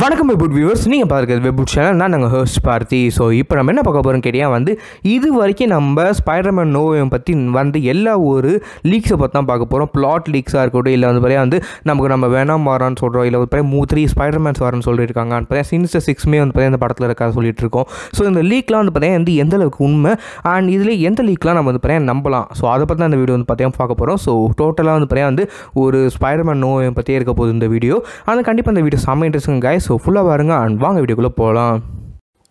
வணக்கம் வெபுட் வியூவர்ஸ் நீங்கள் பார்க்குறது வெபுட் சேனல் நான் நாங்கள் ஹர்ஸ்ட் பார்த்தி ஸோ இப்போ நம்ம என்ன பார்க்க போகிறோம் கேட்டியா வந்து இது வரைக்கும் நம்ம ஸ்பைடர்மேன் நோவையும் பற்றி வந்து எல்லா ஒரு லீக்ஸை பற்றி தான் பார்க்க போகிறோம் பிளாட் லீக்ஸாக இருக்கட்டும் இல்லை வந்து பார்த்தீங்கன்னா வந்து நமக்கு நம்ம வேணாம் வரான்னு சொல்கிறோம் இல்லை வந்து மூ த்ரீ ஸ்பைடர்மேன்ஸ் வரன்னு சொல்லியிருக்காங்க பார்த்தா சின்ஸ்டர் சிக்ஸ்மே வந்து பார்த்தீங்கன்னா இந்த படத்தில் இருக்கா சொல்லிட்டு இருக்கோம் ஸோ இந்த லீக்லாம் வந்து பார்த்தீங்கன்னா வந்து எந்த அளவுக்கு உண்மை அண்ட் இதில் எந்த லீக்லாம் நம்ம வந்து பார்த்தீங்கன்னா நம்பலாம் ஸோ அதை பற்றி அந்த வீடியோ வந்து பார்த்தீங்கன்னா பார்க்க போகிறோம் ஸோ டோட்டலாக வந்து பார்த்தீங்கன்னா வந்து ஒரு ஸ்பைடர்மேன் நோவை பற்றியே இருக்க போகுது இந்த வீடியோ ஆனால் கண்டிப்பாக இந்த வீடியோ செம்ம இன்ட்ரெஸ்டிங் கைஸ் ஸோ ஃபுல்லாக பாருங்கள் அண்ட் வாங்க வீடியோக்குள்ளே போகலாம்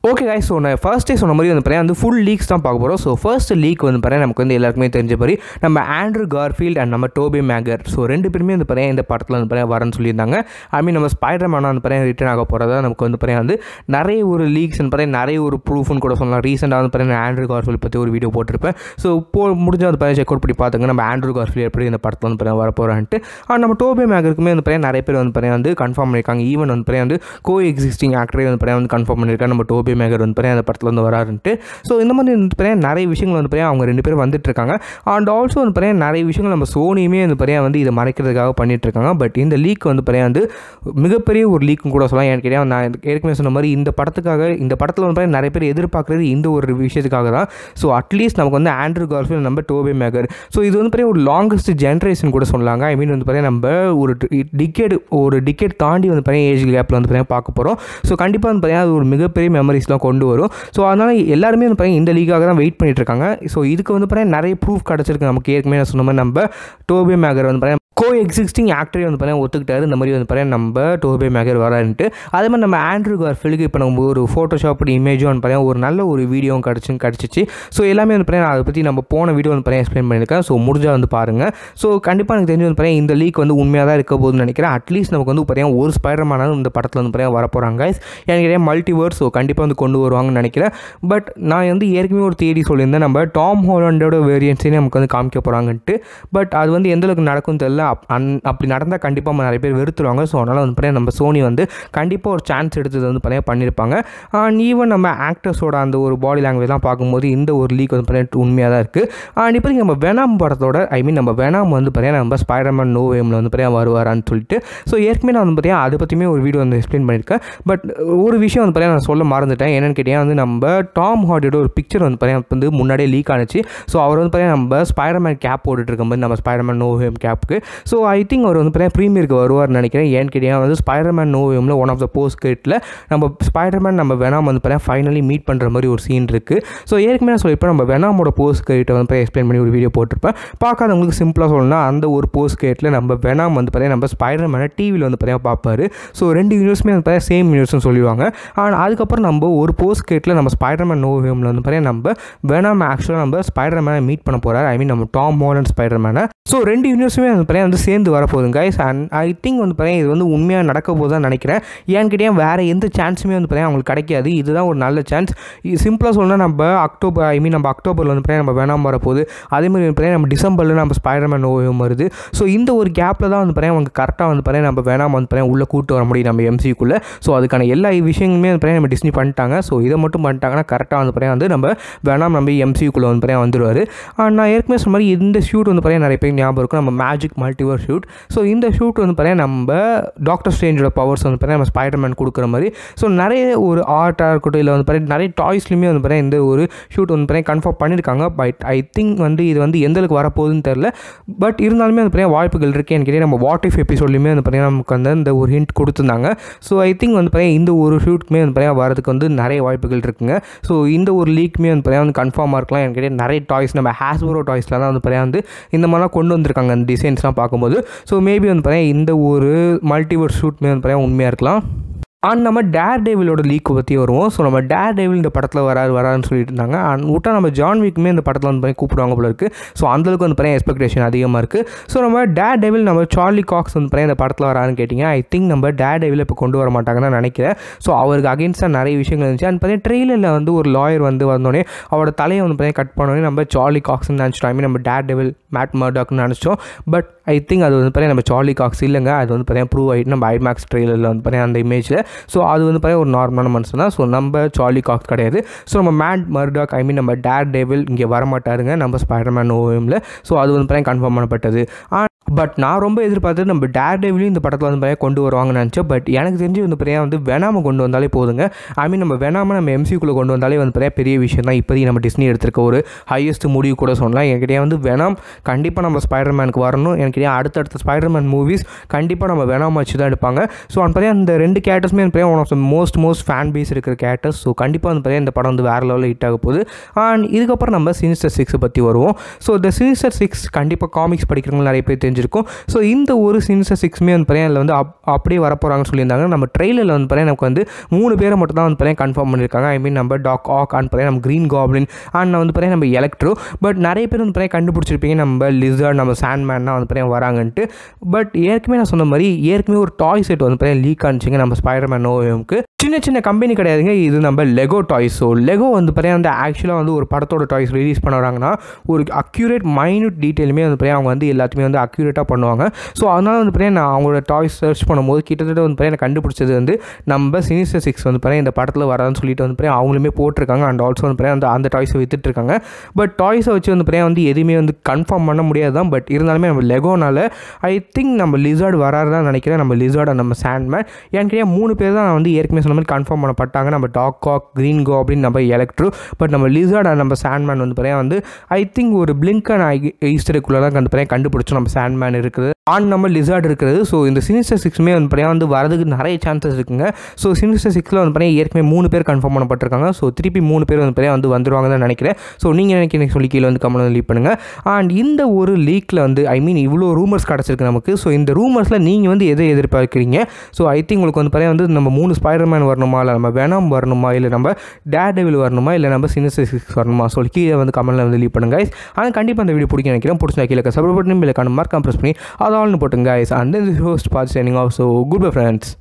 ஓகே காய் ஸோ நான் ஃபர்ஸ்டே சொன்ன மாதிரி வந்து பார்த்தீங்கன்னா வந்து ஃபுல் லீக்ஸ் தான் பார்க்க போகிறோம் ஸோ ஃபர்ஸ்ட் லீக் வந்து பாருங்கள் நமக்கு வந்து எல்லாருக்குமே தெரிஞ்ச மாதிரி நம்ம ஆண்ட்ரூ கார்ஃபீல்ட் அண்ட் நம்ம டோபி மேகர் ஸோ ரெண்டு பேருமே வந்து பாருங்கள் இந்த படத்தில் வந்து பாருங்கள் வரேன்னு சொல்லியிருந்தாங்க ஐ மீன் நம்ம ஸ்பைடர் மேனாக வந்து பாருங்கள் ரிட்டர்ன் ஆக போகிறதா நமக்கு வந்து பாருங்கள் வந்து நிறைய ஒரு லீக்ஸ் பாருங்கள் நிறைய ஒரு ப்ரூஃப்னு கூட சொல்லலாம் ரீசெண்டாக வந்து பார்த்தீங்கன்னா ஆண்ட்ரூ கார்ஃபீல்ட் பற்றி ஒரு வீடியோ போட்டிருப்பேன் ஸோ போ முடிஞ்ச வந்து பாருங்கள் செக் அவுட் பண்ணி பார்த்துங்க நம்ம ஆண்ட்ரூ கார்ஃபீல்ட் எப்படி இந்த படத்தில் வந்து வர வரப்போகிறான்ட்டு ஆனால் நம்ம டோபி மேகருக்குமே வந்து பாருங்கள் நிறைய பேர் வந்து பாருங்கள் வந்து கன்ஃபார்ம் பண்ணியிருக்காங்க ஈவன் வந்து பாருங்கள் வந்து கோ எக்ஸிஸ்டிங் ஆக்டரே வந்து பாருங்கள் வந்து கன்ஃபார்ம் பண்ணியிருக்காங்க நம்ம டோபி பாப்பி மேகர் வந்து பார்த்தீங்கன்னா அந்த வந்து வராருன்ட்டு ஸோ இந்த மாதிரி வந்து பார்த்தீங்கன்னா நிறைய விஷயங்கள் வந்து பார்த்தீங்கன்னா அவங்க ரெண்டு பேரும் இருக்காங்க அண்ட் ஆல்சோ வந்து பார்த்தீங்கன்னா நிறைய விஷயங்கள் நம்ம சோனியுமே வந்து பிறையா வந்து இதை மறைக்கிறதுக்காக இருக்காங்க பட் இந்த லீக் வந்து பார்த்தீங்கன்னா வந்து மிகப்பெரிய ஒரு லீக்கும் கூட சொல்லலாம் எனக்கு கிடையாது நான் ஏற்கனவே சொன்ன மாதிரி இந்த படத்துக்காக இந்த படத்தில் வந்து நிறைய பேர் எதிர்பார்க்குறது இந்த ஒரு விஷயத்துக்காக தான் ஸோ அட்லீஸ்ட் நமக்கு வந்து ஆண்ட்ரூ கார்ஃபில் நம்ம டோபே மேகர் ஸோ இது வந்து பார்த்தீங்கன்னா ஒரு லாங்கஸ்ட் ஜென்ரேஷன் கூட சொல்லலாங்க ஐ மீன் வந்து பார்த்தீங்கன்னா நம்ம ஒரு டிக்கெட் ஒரு டிக்கெட் தாண்டி வந்து பார்த்தீங்கன்னா ஏஜ் கேப்பில் வந்து பார்த்தீங்கன்னா பார்க்க போகிறோம் ஸோ கண்டிப்பாக வந்து பார்த்தீங்கன்னா அது ஒரு மிகப்பெரிய மெமரி சேலரிஸ்லாம் கொண்டு வரும் ஸோ அதனால் எல்லாருமே வந்து பாருங்கள் இந்த லீக்காக தான் வெயிட் பண்ணிட்டு இருக்காங்க ஸோ இதுக்கு வந்து பாருங்கள் நிறைய ப்ரூஃப் கிடச்சிருக்கு நமக்கு ஏற்கனவே நான் சொன்ன மாதிரி நம்ம டோபே மேகர் வந்து பாருங்கள் கோ எக்ஸிஸ்டிங் ஆக்டரே வந்து பார்த்தீங்கன்னா ஒத்துக்கிட்டாரு இந்த மாதிரி வந்து பார்த்தீங்கன்னா நம்ம டோபே மேகர் வரான்ட்டு அதே மாதிரி நம்ம ஆண்ட்ரூ கார்ஃபில்க்கு இப்போ நம்ம ஒரு ஃபோட்டோஷாப் இமேஜும் வந்து பார்த்தீங்கன்னா ஒரு நல்ல ஒரு வீடியோவும் கிடச்சி கிடச்சிச்சு ஸோ எல்லாமே வந்து பார்த்தீங்கன்னா அதை பற்றி நம்ம போன வீடியோ வந்து பார்த்தீங்கன்னா எக்ஸ்பிளைன் பண்ணியிருக்கேன் ஸோ முடிஞ்சால் வந்து பாருங்கள் ஸோ கண்டிப்பாக எனக்கு தெரிஞ்சு வந்து பார்த்தீங்கன்னா இந்த லீக் வந்து உண்மையாக தான் இருக்க போதுன்னு நினைக்கிறேன் அட்லீஸ்ட் நமக்கு வந்து பார்த்தீங்கன்னா ஒரு ஸ்பைடர் மேனாலும் இந்த படத்தில் வந்து பார்த்தீங்கன்னா வரப்போகிறாங்க போகிறாங்க எனக்கு நிறைய மல்டிவர்ஸ் ஸோ கண்டிப்பாக வந்து கொண்டு வருவாங்கன்னு நினைக்கிறேன் பட் நான் வந்து ஏற்கனவே ஒரு தேடி சொல்லியிருந்தேன் நம்ம டாம் ஹோலண்டோட வேரியன்ஸே நமக்கு வந்து காமிக்க போகிறாங்கன்ட்டு பட் அது வந்து எந்தளவுக்கு நடக்கும்னு நடக்கும் தெரியல அப் அப்படி நடந்தால் கண்டிப்பாக நம்ம நிறைய பேர் வெறுத்துருவாங்க ஸோ அதனால் வந்து பார்த்தீங்கன்னா நம்ம சோனி வந்து கண்டிப்பாக ஒரு சான்ஸ் எடுத்தது வந்து பார்த்தீங்கன்னா பண்ணியிருப்பாங்க அண்ட் ஈவன் நம்ம ஆக்டர்ஸோட அந்த ஒரு பாடி லாங்குவேஜ்லாம் பார்க்கும்போது இந்த ஒரு லீக் வந்து பார்த்தீங்கன்னா உண்மையாக தான் இருக்குது அண்ட் இப்போ நம்ம வெனாம் படத்தோட ஐ மீன் நம்ம வெனாம் வந்து பார்த்தீங்கன்னா நம்ம ஸ்பைடர்மேன் நோ வேமில் வந்து பார்த்தீங்கன்னா வருவாரான்னு சொல்லிட்டு ஸோ ஏற்கனவே நான் வந்து பார்த்தீங்கன்னா அதை பற்றியுமே ஒரு வீடியோ வந்து எக்ஸ்பிளைன் பண்ணியிருக்கேன் பட் ஒரு விஷயம் வந்து பார்த்தீங்கன்னா நான் சொல்ல மறந்துட்டேன் என்னென்னு கேட்டிங்கன்னா வந்து நம்ம டாம் ஹார்டியோட ஒரு பிக்சர் வந்து பார்த்தீங்கன்னா வந்து முன்னாடியே லீக் ஆனிச்சு ஸோ அவர் வந்து பார்த்தீங்கன்னா நம்ம ஸ்பைடர்மேன் கேப் போட்டுட்டு இருக்கும்போது நம்ம ஸ்பைடர்மேன் நோ ஹேம் கேப்புக்கு ஸோ ஐ திங்க் அவர் வந்து பார்த்தீங்கன்னா ப்ரீமியருக்கு வருவார்னு நினைக்கிறேன் ஏன் கேட்டீங்கன்னா வந்து ஸ்பைடர்மேன் நோவியமில் ஒன் ஆஃப் த போஸ்ட் கேட்டில் நம்ம ஸ்பைடர்மேன் நம்ம வேணாம் வந்து பார்த்தீங்கன்னா ஃபைனலி மீட் பண்ணுற மாதிரி ஒரு சீன் இருக்குது ஸோ ஏற்கனவே சொல்லியிருப்பேன் நம்ம வெனாமோட போஸ்ட் கேட்டை வந்து எக்ஸ்பிளைன் பண்ணி ஒரு வீடியோ போட்டிருப்பேன் பார்க்காதவங்களுக்கு சிம்பிளாக சொல்லணும்னா அந்த ஒரு போஸ்ட் கேட்டில் நம்ம வெனாம் வந்து பார்த்தீங்கன்னா நம்ம ஸ்பைடர்மேனை டிவியில் வந்து பார்த்தீங்கன்னா பார்ப்பார் ஸோ ரெண்டு யூனிவர்ஸுமே வந்து பார்த்தீங்கன்னா சேம் யூனிவர்ஸ்னு சொல்லுவாங்க ஆனால் அதுக்கப்புறம் நம்ம ஒரு போஸ்ட் கேட்டில் நம்ம ஸ்பைடர்மேன் நோவியமில் வந்து பார்த்தீங்கன்னா நம்ம வெனாம் ஆக்சுவலாக நம்ம ஸ்பைடர்மேனை மீட் பண்ண போகிறார் ஐ மீன் நம்ம டாம் மோலன் ஸ்பைடர்மேனை ஸோ ரெண்டு யூனிவர்ஸுமே வந்து பையன் வந்து சேர்ந்து வரப்போகுதுங்க கைஸ் அண்ட் ஐ திங்க் வந்து பார்த்தீங்கன்னா இது வந்து உண்மையாக நடக்க போகுது தான் நினைக்கிறேன் ஏன்னு கேட்டால் வேறு எந்த சான்ஸுமே வந்து பார்த்தீங்கன்னா அவங்களுக்கு கிடைக்காது இதுதான் ஒரு நல்ல சான்ஸ் சிம்பிளாக சொல்லணும் நம்ம அக்டோபர் ஐ மீன் நம்ம அக்டோபரில் வந்து பார்த்தீங்கன்னா நம்ம வேணாம் வரப்போகுது அதேமாதிரி வந்து பார்த்தீங்கன்னா நம்ம டிசம்பரில் நம்ம ஸ்பைடர்மேன் ஓவியம் வருது ஸோ இந்த ஒரு கேப்பில் தான் வந்து பார்த்தீங்கன்னா அவங்க கரெக்டாக வந்து பார்த்தீங்கன்னா நம்ம வேணாம் வந்து பார்த்தீங்கன்னா உள்ளே கூட்டு வர முடியும் நம்ம எம்சிக்குள்ளே ஸோ அதுக்கான எல்லா விஷயங்களுமே வந்து பார்த்தீங்கன்னா நம்ம டிஸ்னி பண்ணிட்டாங்க ஸோ இதை மட்டும் பண்ணிட்டாங்கன்னா கரெக்டாக வந்து பார்த்தீங்கன்னா வந்து நம்ம வேணாம் நம்ம எம்சிக்குள்ளே வந்து பார்த்தீங்கன்னா வந்துடுவார் நான் ஏற்கனவே சொன்ன மாதிரி இந்த ஷூட் வந்து பார்த்தீங்கன்னா நிறைய பேர் ஞாபகம் இருக்கும் நம்ம மேஜிக் மல்டிவர் ஷூட் ஸோ இந்த ஷூட் வந்து பார்த்தீங்கன்னா நம்ம டாக்டர் ஸ்ட்ரேஞ்சோட பவர்ஸ் வந்து பார்த்தீங்கன்னா நம்ம ஸ்பைடர்மேன் கொடுக்குற மாதிரி ஸோ நிறைய ஒரு ஆர்ட்டாக இருக்கட்டும் இல்லை வந்து பார்த்தீங்கன்னா நிறைய டாய்ஸ்லையுமே வந்து பார்த்தீங்கன்னா இந்த ஒரு ஷூட் வந்து பார்த்தீங்கன்னா கன்ஃபார்ம் பண்ணியிருக்காங்க பட் ஐ திங்க் வந்து இது வந்து எந்தளவுக்கு வரப்போகுதுன்னு தெரில பட் இருந்தாலுமே வந்து பார்த்தீங்கன்னா வாய்ப்புகள் இருக்கேன்னு கேட்டால் நம்ம வாட் இஃப் எபிசோட்லையுமே வந்து பார்த்தீங்கன்னா நமக்கு வந்து இந்த ஒரு ஹிண்ட் கொடுத்துருந்தாங்க ஸோ ஐ திங்க் வந்து பார்த்தீங்கன்னா இந்த ஒரு ஷூட்டுக்குமே வந்து பார்த்தீங்கன்னா வரதுக்கு வந்து நிறைய வாய்ப்புகள் இருக்குங்க ஸோ இந்த ஒரு லீக்குமே வந்து பார்த்தீங்கன்னா வந்து கன்ஃபார்மாக இருக்கலாம் எனக்கு நிறைய டாய்ஸ் நம்ம ஹேஸ்பரோ டாய்ஸ்லாம் தான் வந்து பார்த்தீங்கன்னா வந்து இந்த மாதிரிலாம் கொண்டு வந்திருக்காங்க அந்த டிசைன்ஸ்லாம் பார்க்கும்போது ஸோ மேபி வந்து பார்த்தீங்கன்னா இந்த ஒரு மல்டிவர்ஸ் ஷூட்மே வந்து பார்த்தீங்கன்னா உண்மையாக இருக்கலாம் அண்ட் நம்ம டேர் டேவிலோட லீக் பற்றி வருவோம் ஸோ நம்ம டேர் டேவில் இந்த படத்தில் வராது வராருன்னு சொல்லிட்டு இருந்தாங்க அண்ட் விட்டா நம்ம ஜான் வீக்குமே இந்த படத்தில் வந்து பண்ணி கூப்பிடுவாங்க போல இருக்குது ஸோ அந்தளவுக்கு வந்து பார்த்தீங்கன்னா எக்ஸ்பெக்டேஷன் அதிகமாக இருக்குது ஸோ நம்ம டேர் டேவில் நம்ம சார்லி காக்ஸ் வந்து பார்த்தீங்கன்னா இந்த படத்தில் வரான்னு கேட்டிங்க ஐ திங்க் நம்ம டேர் டேவில் இப்போ கொண்டு வர மாட்டாங்கன்னு நினைக்கிறேன் ஸோ அவருக்கு அகேன்ஸ்டாக நிறைய விஷயங்கள் இருந்துச்சு அண்ட் பார்த்தீங்கன்னா ட்ரெயிலரில் வந்து ஒரு லாயர் வந்து வந்தோடனே அவரோட தலையை வந்து பார்த்தீங்கன்னா கட் பண்ணோடனே நம்ம சார்லி காக்ஸ்னு நினச்சிட்டோம் ஐ மீன் நம்ம டேர் டேவில் மேட் மர்டாக்னு நினச்சோம் பட் ஐ திங்க் அது வந்து பார்த்தீங்கன்னா நம்ம சார்லி காக்ஸ் இல்லைங்க அது வந்து பார்த்தீங்கன்னா ப்ரூவ் ஆகிட்டு நம்ம ஐமேக்ஸ் ட்ரெயிலரில் வந்து பார்த்தீங்கன்னா அந்த இமேஜில் ஸோ அது வந்து பார்த்தீங்கன்னா ஒரு நார்மலான மனுஷன் தான் ஸோ நம்ம சார்லி காக்ஸ் கிடையாது ஸோ நம்ம மேட் மர்டாக் ஐ மீன் நம்ம டேர் டேவில் இங்கே வரமாட்டாருங்க நம்ம ஸ்பைடர்மேன் ஓவியமில் ஸோ அது வந்து பார்த்தீங்கன்னா கன்ஃபார்ம் பண்ணப்பட்டது பட் நான் ரொம்ப எதிர்பார்த்து நம்ம டேர் டேவிலையும் இந்த படத்தில் வந்து பையன் கொண்டு வருவாங்கன்னு நினச்சேன் பட் எனக்கு தெரிஞ்சு வந்து பார்த்தீங்கன்னா வந்து வேணாம கொண்டு வந்தாலே போதுங்க ஐ மீன் நம்ம வேணாம நம்ம எம்சிக்குள்ளே கொண்டு வந்தாலே வந்து பார்த்தீங்கன்னா பெரிய விஷயம் தான் இப்போதைக்கு நம்ம டிஸ்னி எடுத்திருக்க ஒரு ஹையஸ்ட் முடிவு கூட சொல்லலாம் என்கிட்டயே வந்து வேணாம் கண்டிப்பாக நம்ம ஸ்பைடர்மேனுக்கு வரணும் எனக்கிட்டே அடுத்தடுத்த ஸ்பைடர்மேன் மூவிஸ் கண்டிப்பாக நம்ம வேணாம வச்சு தான் எடுப்பாங்க ஸோ அந்த பார்த்தீங்கன்னா அந்த ரெண்டு கேரக்டர்ஸுமே வந்து one of the most most fan base இருக்கிற கேரக்டர்ஸ் ஸோ கண்டிப்பாக வந்து பார்த்தீங்கன்னா இந்த படம் வந்து வேறு லெவலில் ஹிட் ஆக போகுது அண்ட் இதுக்கப்புறம் நம்ம சினிஸ்டர் சிக்ஸை பற்றி வருவோம் ஸோ இந்த சினிஸ்டர் சிக்ஸ் கண்டிப்பாக காமிக்ஸ் படிக்கிறவங்க நிறைய பேர் தெரிஞ்சு தெரிஞ்சிருக்கும் ஸோ இந்த ஒரு சின்ஸை சிக்ஸ்மே வந்து பார்த்தீங்கன்னா அதில் வந்து அப் அப்படியே வரப்போகிறாங்கன்னு சொல்லியிருந்தாங்க நம்ம ட்ரெயிலரில் வந்து பார்த்தீங்கன்னா நமக்கு வந்து மூணு பேரை மட்டும் தான் வந்து பார்த்தீங்கன்னா கன்ஃபார்ம் பண்ணியிருக்காங்க ஐ மீன் நம்ம டாக் ஆக் அண்ட் பார்த்தீங்கன்னா நம்ம க்ரீன் காப்ளின் அண்ட் வந்து பார்த்தீங்கன்னா நம்ம எலக்ட்ரோ பட் நிறைய பேர் வந்து பார்த்தீங்கன்னா கண்டுபிடிச்சிருப்பீங்க நம்ம லிசர்ட் நம்ம சாண்ட்மேன்லாம் வந்து பார்த்தீங்கன்னா வராங்கன்ட்டு பட் ஏற்கனவே நான் சொன்ன மாதிரி ஏற்கனவே ஒரு டாய் செட் வந்து பார்த்தீங்கன்னா லீக் ஆனிச்சிங்க நம்ம ஸ்பைடர்மேன் நோவுக்கு சின்ன சின்ன கம்பெனி கிடையாதுங்க இது நம்ம லெகோ டாய்ஸ் ஸோ லெகோ வந்து பார்த்தீங்கன்னா வந்து ஆக்சுவலாக வந்து ஒரு படத்தோட டாய்ஸ் ரிலீஸ் பண்ணுறாங்கன்னா ஒரு அக்யூரேட் மைன்யூட் டீட்டெயிலுமே வந்து பார்த்தீங்கன்னா அவங்க வந்து எல்லாத்தையுமே வந்து அக்யூரேட் அக்யூரேட்டாக பண்ணுவாங்க ஸோ அதனால் வந்து பார்த்தீங்கன்னா நான் அவங்களோட டாய்ஸ் சர்ச் பண்ணும்போது கிட்டத்தட்ட வந்து பார்த்தீங்கன்னா கண்டுபிடிச்சது வந்து நம்ம சினிஸ்டர் சிக்ஸ் வந்து பார்த்தீங்கன்னா இந்த படத்தில் வராதுன்னு சொல்லிட்டு வந்து பார்த்தீங்கன்னா அவங்களுமே போட்டிருக்காங்க அண்ட் ஆல்சோ வந்து பார்த்தீங்கன்னா அந்த அந்த டாய்ஸை விற்றுட்ருக்காங்க பட் டாய்ஸை வச்சு வந்து பார்த்தீங்கன்னா வந்து எதுவுமே வந்து கன்ஃபார்ம் பண்ண முடியாது தான் பட் இருந்தாலுமே நம்ம லெகோனால ஐ திங்க் நம்ம லிசார்டு வராது தான் நினைக்கிறேன் நம்ம லிசார்ட் நம்ம சாண்ட்மேன் ஏன்னு கேட்டால் மூணு பேர் தான் வந்து ஏற்கனவே சொன்ன மாதிரி கன்ஃபார்ம் பண்ணப்பட்டாங்க நம்ம டாக் காக் க்ரீன் கோ அப்படின்னு நம்ம எலக்ட்ரோ பட் நம்ம லிசார்ட் நம்ம சாண்ட்மேன் வந்து பார்த்தீங்கன்னா வந்து ஐ திங்க் ஒரு பிளிங்க் அண்ட் ஐ ஈஸ்டருக்குள்ளே தான் வந்து கண்டுபிடிச்சோம் நம்ம சாண்ட்மேன் மேன் இருக்குது ஆண் நம்ம லிசார்ட் இருக்கிறது ஸோ இந்த சினிஸ்டர் சிக்ஸ்மே வந்து பார்த்தீங்கன்னா வந்து வரதுக்கு நிறைய சான்சஸ் இருக்குங்க ஸோ சினிஸ்டர் சிக்ஸில் வந்து பார்த்தீங்கன்னா ஏற்கனவே மூணு பேர் கன்ஃபார்ம் பண்ணப்பட்டிருக்காங்க ஸோ திருப்பி மூணு பேர் வந்து பார்த்தீங்கன்னா வந்து வந்துருவாங்க தான் நினைக்கிறேன் ஸோ நீங்கள் நினைக்கிறீங்க சொல்லி கீழே வந்து கமெண்ட் லீக் பண்ணுங்கள் அண்ட் இந்த ஒரு லீக்கில் வந்து ஐ மீன் இவ்வளோ ரூமர்ஸ் கிடச்சிருக்கு நமக்கு ஸோ இந்த ரூமர்ஸில் நீங்கள் வந்து எதை எதிர்பார்க்குறீங்க ஸோ ஐ திங்க் உங்களுக்கு வந்து பார்த்தீங்கன்னா வந்து நம்ம மூணு ஸ்பைடர்மேன் வரணுமா இல்லை நம்ம வேணாம் வரணுமா இல்லை நம்ம டேடவில் வரணுமா இல்லை நம்ம சினிஸ்டர் சிக்ஸ் வரணுமா ஸோ கீழே வந்து கமலில் வந்து லீவ் பண்ணுங்கள் ஆனால் கண்டிப்பாக அந்த வீடியோ பிடிக்க நினைக்கிறேன் பிடிச்சா கீழே சப்ரபட்டும் இல்லை கண்ணு மார்க் கம்ப்ரெஸ் பண்ணி அது ஆல்னு போட்டுங்க கைஸ் அண்ட் திஸ் ஹோஸ்ட் பார்த்து signing off so goodbye friends